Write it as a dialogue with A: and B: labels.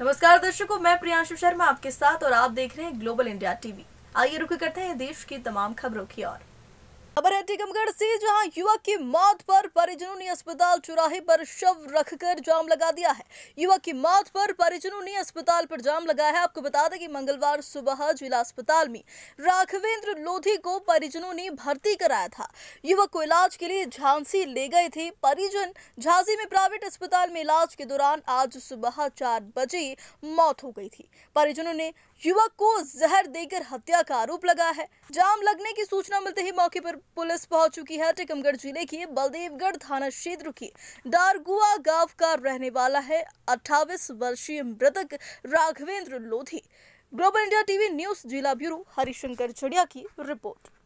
A: नमस्कार दर्शकों मैं प्रियांशु शर्मा आपके साथ और आप देख रहे हैं ग्लोबल इंडिया टीवी आइए रुक करते हैं देश की तमाम खबरों की ओर खबर है टीकमगढ़ से जहां युवक की मौत पर परिजनों ने अस्पताल चौराहे पर शव रखकर जाम लगा दिया है युवक की मौत पर परिजनों ने अस्पताल पर जाम लगाया है आपको बता दें कि मंगलवार सुबह जिला अस्पताल में राघवेंद्र लोधी को परिजनों ने भर्ती कराया था युवक को इलाज के लिए झांसी ले गए थे परिजन झांसी में प्राइवेट अस्पताल में इलाज के दौरान आज सुबह चार बजे मौत हो गई थी परिजनों ने युवक को जहर देकर हत्या का आरोप लगाया है जाम लगने की सूचना मिलते ही मौके पर पुलिस पुलिस पहुंच चुकी है टीकमगढ़ जिले के बलदेवगढ़ थाना क्षेत्र के दारगुआ गांव का रहने वाला है अट्ठावीस वर्षीय मृतक Raghavendra Lodhi global India TV news जिला ब्यूरो हरिशंकर
B: चढ़िया की रिपोर्ट